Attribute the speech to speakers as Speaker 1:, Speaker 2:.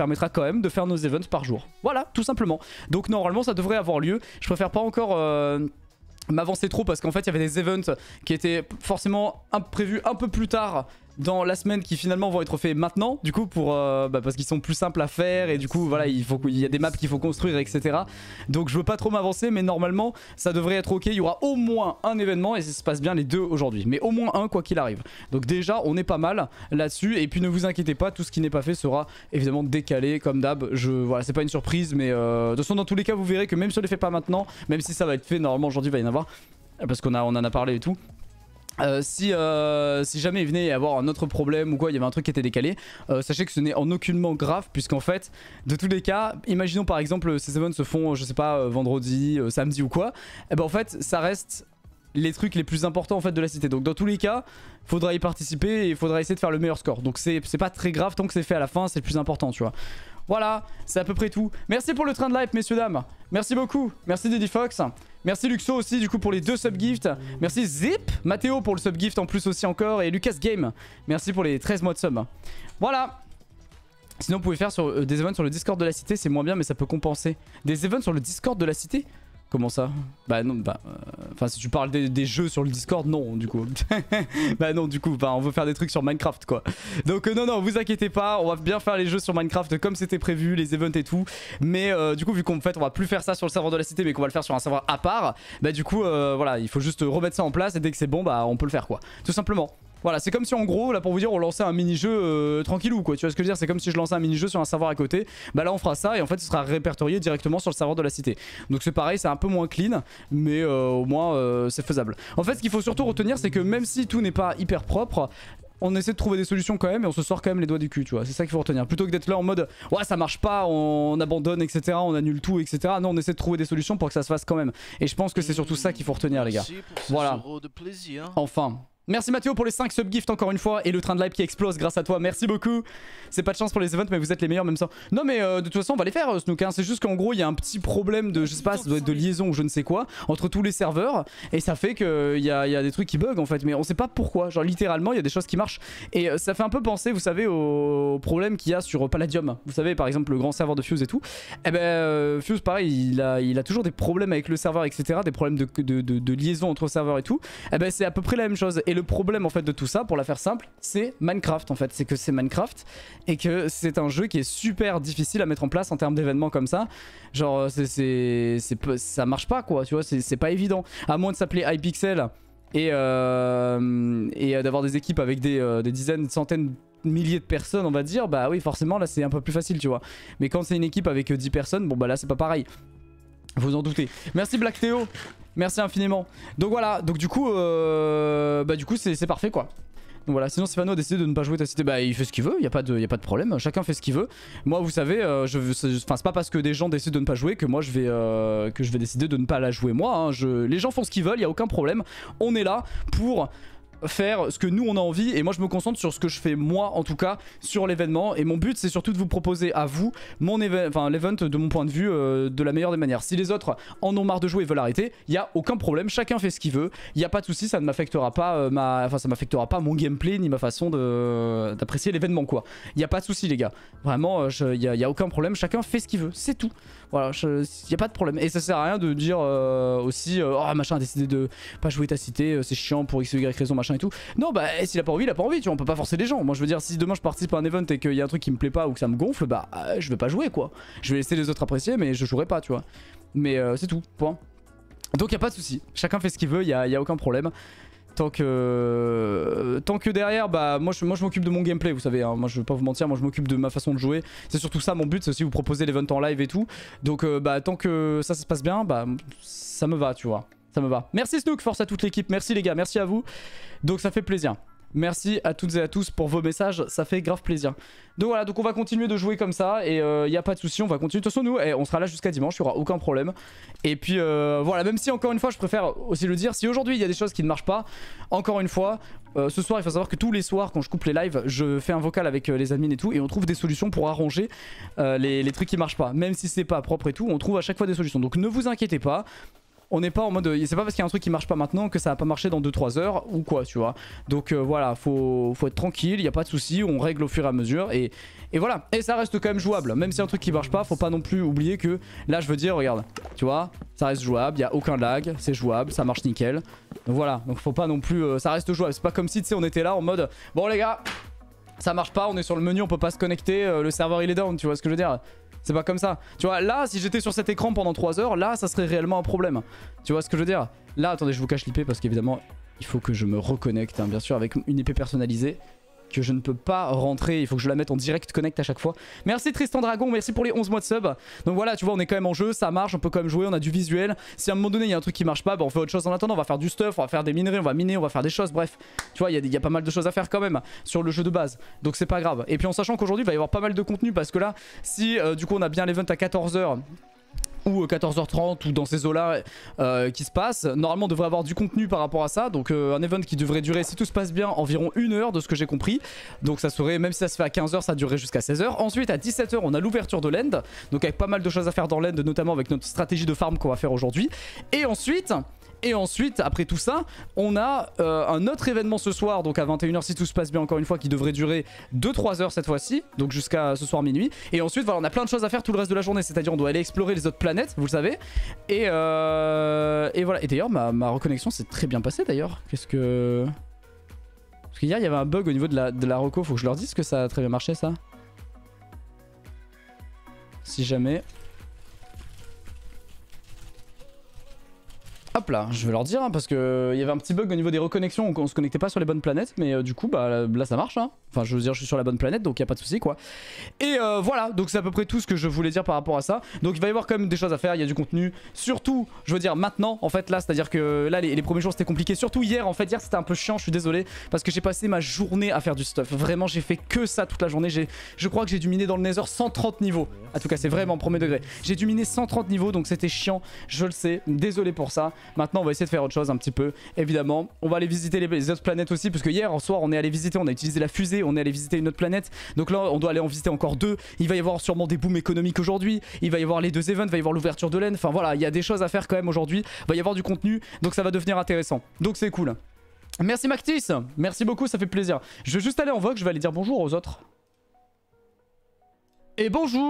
Speaker 1: permettra quand même de faire nos events par jour. Voilà, tout simplement. Donc normalement, ça devrait avoir lieu. Je préfère pas encore... Euh, m'avancer trop parce qu'en fait il y avait des events qui étaient forcément prévus un peu plus tard dans la semaine qui finalement vont être faits maintenant, du coup, pour, euh, bah, parce qu'ils sont plus simples à faire et du coup, voilà, il, faut, y a des maps qu'il faut construire, etc. Donc je veux pas trop m'avancer, mais normalement, ça devrait être ok. Il y aura au moins un événement et ça se passe bien les deux aujourd'hui, mais au moins un quoi qu'il arrive. Donc déjà, on est pas mal là-dessus et puis ne vous inquiétez pas, tout ce qui n'est pas fait sera évidemment décalé comme d'hab. Je voilà, c'est pas une surprise, mais euh, de toute façon, dans tous les cas, vous verrez que même si on les fait pas maintenant, même si ça va être fait normalement aujourd'hui, il va y en avoir parce qu'on on en a parlé et tout. Euh, si, euh, si jamais il venait y avoir un autre problème ou quoi, il y avait un truc qui était décalé, euh, sachez que ce n'est en aucunement grave puisqu'en fait, de tous les cas, imaginons par exemple ces événements se font, je sais pas, vendredi, samedi ou quoi, et eh ben en fait ça reste les trucs les plus importants en fait de la cité. Donc dans tous les cas, faudra y participer et il faudra essayer de faire le meilleur score. Donc c'est pas très grave tant que c'est fait à la fin, c'est le plus important, tu vois. Voilà, c'est à peu près tout. Merci pour le train de life, messieurs, dames. Merci beaucoup. Merci Diddy Fox. Merci Luxo aussi, du coup, pour les deux sub-gifts. Merci Zip, Mathéo pour le subgift en plus aussi encore. Et Lucas Game, merci pour les 13 mois de sub. Voilà. Sinon, vous pouvez faire sur, euh, des events sur le Discord de la cité. C'est moins bien, mais ça peut compenser. Des events sur le Discord de la cité Comment ça Bah non, bah... Euh, enfin, si tu parles des, jeux sur le Discord, non, du coup. bah non, du coup, bah, on veut faire des trucs sur Minecraft, quoi. Donc euh, non, non, vous inquiétez pas, on va bien faire les jeux sur Minecraft comme c'était prévu, les events et tout. Mais euh, du coup, vu qu'en fait, on va plus faire ça sur le serveur de la cité, mais qu'on va le faire sur un serveur à part, bah du coup, voilà, il faut juste remettre ça en place et dès que c'est bon, bah on peut le faire, quoi. Tout simplement. Voilà, c'est comme si en gros, là pour vous dire, on lançait un mini-jeu euh, tranquillou quoi, tu vois ce que je veux dire C'est comme si je lançais un mini-jeu sur un serveur à côté, bah là on fera ça et en fait ce sera répertorié directement sur le serveur de la cité. Donc c'est pareil, c'est un peu moins clean, mais euh, au moins euh, c'est faisable. En fait ce qu'il faut surtout retenir c'est que même si tout n'est pas hyper propre, on essaie de trouver des solutions quand même et on se sort quand même les doigts du cul, tu vois. C'est ça qu'il faut retenir. Plutôt que d'être là en mode ouais, ça marche pas, on abandonne, etc., on annule tout, etc. Non, on essaie de trouver des solutions pour que ça se fasse quand même. Et je pense que c'est surtout ça qu'il faut retenir, les gars. Voilà. Enfin. Merci Mathéo pour les 5 subgifts encore une fois et le train de live qui explose grâce à toi. Merci beaucoup. C'est pas de chance pour les events mais vous êtes les meilleurs même ça. Non mais euh, de toute façon on va les faire euh, Snook. Hein. C'est juste qu'en gros il y a un petit problème de je sais pas de liaison ou je ne sais quoi entre tous les serveurs et ça fait que euh, il y a, y a, des trucs qui bug en fait mais on sait pas pourquoi. Genre littéralement il y a des choses qui marchent et ça fait un peu penser vous savez au problème qu'il y a sur Palladium. Vous savez par exemple le grand serveur de Fuse et tout. Et eh ben Fuse pareil il a, il a toujours des problèmes avec le serveur etc. Des problèmes de, de, de, liaison entre serveurs et tout. Et eh ben c'est à peu près la même chose. Et le le problème en fait de tout ça, pour la faire simple, c'est Minecraft en fait. C'est que c'est Minecraft et que c'est un jeu qui est super difficile à mettre en place en termes d'événements comme ça. Genre, c'est, ça marche pas quoi, tu vois, c'est pas évident. À moins de s'appeler Hypixel et, euh, et d'avoir des équipes avec des, euh, des dizaines, centaines milliers de personnes on va dire bah oui forcément là c'est un peu plus facile tu vois mais quand c'est une équipe avec 10 euh, personnes bon bah là c'est pas pareil vous en doutez merci Black Théo Merci infiniment. Donc voilà, donc du coup, euh, bah du coup c'est parfait quoi. Donc voilà, sinon Stéphano a décidé de ne pas jouer ta cité. Bah il fait ce qu'il veut, il n'y a, pas de, pas de problème, chacun fait ce qu'il veut. Moi vous savez, euh, je, enfin c'est pas parce que des gens décident de ne pas jouer que moi je vais, euh, que je vais décider de ne pas la jouer moi. Hein. les gens font ce qu'ils veulent, il n'y a aucun problème. On est là pour faire ce que nous on a envie et moi je me concentre sur ce que je fais moi en tout cas sur l'événement et mon but c'est surtout de vous proposer à vous mon enfin l'event de mon point de vue euh, de la meilleure des manières. Si les autres en ont marre de jouer et veulent arrêter, il y a aucun problème, chacun fait ce qu'il veut, il n'y a pas de souci, ça ne m'affectera pas euh, ma enfin ça m'affectera pas mon gameplay ni ma façon de d'apprécier l'événement quoi. Il n'y a pas de souci les gars. Vraiment euh, il n'y a... aucun problème, chacun fait ce qu'il veut, c'est tout. Voilà, il n'y a pas de problème et ça sert à rien de dire aussi oh, machin a décidé de pas jouer ta cité, c'est chiant pour x y raison machin et tout. Non, bah eh, s'il a pas envie, il a pas envie, tu vois, on peut pas forcer les gens. Moi je veux dire, si demain je participe à un event et qu'il y a un truc qui me plaît pas ou que ça me gonfle, bah euh, je vais pas jouer quoi. Je vais laisser les autres apprécier, mais je jouerai pas, tu vois. Mais euh, c'est tout, point. Donc y a pas de souci, chacun fait ce qu'il veut, y a, a aucun problème. Tant que, euh, tant que derrière, bah moi je, moi, je m'occupe de mon gameplay, vous savez, hein. moi je veux pas vous mentir, moi je m'occupe de ma façon de jouer. C'est surtout ça mon but, c'est aussi vous proposer l'event en live et tout. Donc bah tant que ça se passe bien, bah ça me va, tu vois. Ça me va. Merci Snook, force à toute l'équipe. Merci les gars, merci à vous. Donc ça fait plaisir. Merci à toutes et à tous pour vos messages, ça fait grave plaisir. Donc voilà, donc on va continuer de jouer comme ça et il euh, n'y a pas de souci, on va continuer. De toute façon, nous, eh, on sera là jusqu'à dimanche, il n'y aura aucun problème. Et puis euh, voilà, même si encore une fois, je préfère aussi le dire, si aujourd'hui il y a des choses qui ne marchent pas, encore une fois, euh, ce soir, il faut savoir que tous les soirs, quand je coupe les lives, je fais un vocal avec les admins et tout et on trouve des solutions pour arranger les, trucs qui marchent pas. Même si ce n'est pas propre et tout, on trouve à chaque fois des solutions. Donc ne vous inquiétez pas, on n'est pas en mode. Euh, c'est pas parce qu'il y a un truc qui marche pas maintenant que ça va pas marcher dans 2-3 heures ou quoi, tu vois. Donc euh, voilà, faut, être tranquille, il n'y a pas de souci, on règle au fur et à mesure et, voilà. Et ça reste quand même jouable. Même si un truc qui marche pas, faut pas non plus oublier que là, je veux dire, regarde, tu vois, ça reste jouable, il n'y a aucun lag, c'est jouable, ça marche nickel. Donc voilà, donc faut pas non plus. Euh, ça reste jouable. C'est pas comme si, tu sais, on était là en mode bon, les gars, ça marche pas, on est sur le menu, on peut pas se connecter, le serveur il est down, tu vois ce que je veux dire. C'est pas comme ça. Tu vois, là, si j'étais sur cet écran pendant 3 heures, là, ça serait réellement un problème. Tu vois ce que je veux dire Là, attendez, je vous cache l'IP parce qu'évidemment, il faut que je me reconnecte, hein, bien sûr, avec une épée personnalisée que je ne peux pas rentrer. Il faut que je la mette en direct connect à chaque fois. Merci Tristan Dragon, merci pour les 11 mois de sub. Donc voilà, tu vois, on est quand même en jeu, ça marche, on peut quand même jouer, on a du visuel. Si à un moment donné, il y a un truc qui marche pas, bah on fait autre chose en attendant. On va faire du stuff, on va faire des minerais, on va miner, on va faire des choses. Bref, tu vois, il y, a pas mal de choses à faire quand même sur le jeu de base. Donc c'est pas grave. Et puis en sachant qu'aujourd'hui, il va y avoir pas mal de contenu parce que là, si euh, du coup on a bien l'event à 14h, ou 14h30 euh, ou dans ces eaux-là euh, qui se passent. Normalement, on devrait avoir du contenu par rapport à ça. Donc, euh, un event qui devrait durer, si tout se passe bien, environ une heure de ce que j'ai compris. Donc, ça serait, même si ça se fait à 15h, ça durerait jusqu'à 16h. Ensuite, à 17h, on a l'ouverture de l'end. Donc, avec pas mal de choses à faire dans l'end, notamment avec notre stratégie de farm qu'on va faire aujourd'hui. Et ensuite. Et ensuite, après tout ça, on a euh, un autre événement ce soir, donc à 21h si tout se passe bien encore une fois, qui devrait durer 2-3 heures cette fois-ci, donc jusqu'à ce soir minuit. Et ensuite, voilà, on a plein de choses à faire tout le reste de la journée, c'est-à-dire on doit aller explorer les autres planètes, vous le savez. Et, euh, voilà, et d'ailleurs, ma, reconnexion s'est très bien passée d'ailleurs. Qu'est-ce que... Parce qu'hier, il y avait un bug au niveau de la, de la reco, faut que je leur dise que ça a très bien marché ça. Si jamais... je vais leur dire, hein, parce qu'il il euh, y avait un petit bug au niveau des reconnexions, on, on se connectait pas sur les bonnes planètes, mais euh, du coup, bah là ça marche. Hein. Enfin, je veux dire, je suis sur la bonne planète, donc il a pas de souci quoi. Et euh, voilà, donc c'est à peu près tout ce que je voulais dire par rapport à ça. Donc il va y avoir quand même des choses à faire, il y a du contenu. Surtout, je veux dire, maintenant, en fait, là, c'est-à-dire que là, les, premiers jours c'était compliqué. Surtout hier, en fait, hier c'était un peu chiant, je suis désolé, parce que j'ai passé ma journée à faire du stuff. Vraiment, j'ai fait que ça toute la journée. Je crois que j'ai dû miner dans le Nether 130 niveaux. En tout cas, c'est vraiment premier degré. J'ai dû miner 130 niveaux, donc c'était chiant, je le sais. Désolé pour ça. Maintenant, on va essayer de faire autre chose un petit peu, évidemment. On va aller visiter les, autres planètes aussi, parce que hier, en soir, on est allé visiter, on a utilisé la fusée, on est allé visiter une autre planète. Donc là, on doit aller en visiter encore deux. Il va y avoir sûrement des booms économiques aujourd'hui. Il va y avoir les deux events, il va y avoir l'ouverture de l'aine Enfin voilà, il y a des choses à faire quand même aujourd'hui. Il va y avoir du contenu, donc ça va devenir intéressant. Donc c'est cool. Merci Mactis, merci beaucoup, ça fait plaisir. Je vais juste aller en vogue, je vais aller dire bonjour aux autres. Et bonjour